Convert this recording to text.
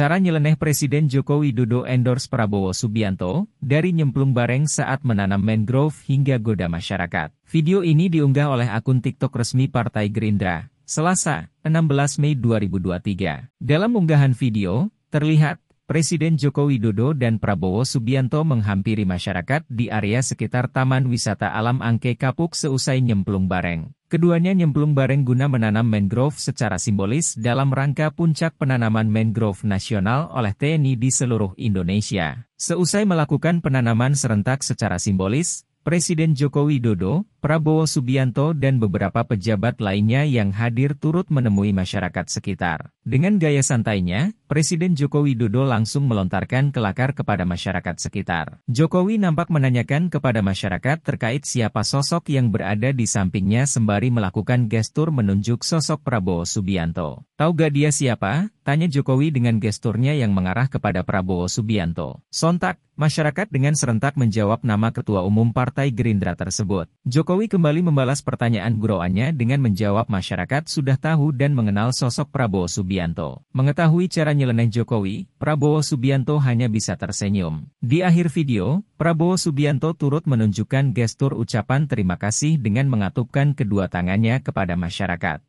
Cara nyeleneh Presiden Joko Widodo endorse Prabowo Subianto, dari nyemplung bareng saat menanam mangrove hingga goda masyarakat. Video ini diunggah oleh akun TikTok resmi Partai Gerindra, Selasa, 16 Mei 2023. Dalam unggahan video, terlihat, Presiden Joko Widodo dan Prabowo Subianto menghampiri masyarakat di area sekitar Taman Wisata Alam Angke Kapuk seusai nyemplung bareng. Keduanya nyemplung bareng guna menanam mangrove secara simbolis dalam rangka puncak penanaman mangrove nasional oleh TNI di seluruh Indonesia. Seusai melakukan penanaman serentak secara simbolis, Presiden Joko Widodo, Prabowo Subianto dan beberapa pejabat lainnya yang hadir turut menemui masyarakat sekitar. Dengan gaya santainya, Presiden Joko Widodo langsung melontarkan kelakar kepada masyarakat sekitar. Jokowi nampak menanyakan kepada masyarakat terkait siapa sosok yang berada di sampingnya sembari melakukan gestur menunjuk sosok Prabowo Subianto. Tahu gak dia siapa? Tanya Jokowi dengan gesturnya yang mengarah kepada Prabowo Subianto. Sontak, masyarakat dengan serentak menjawab nama Ketua Umum Partai Gerindra tersebut. Jokowi kembali membalas pertanyaan buruannya dengan menjawab masyarakat sudah tahu dan mengenal sosok Prabowo Subianto. Mengetahui cara nyeleneh Jokowi, Prabowo Subianto hanya bisa tersenyum. Di akhir video, Prabowo Subianto turut menunjukkan gestur ucapan terima kasih dengan mengatupkan kedua tangannya kepada masyarakat.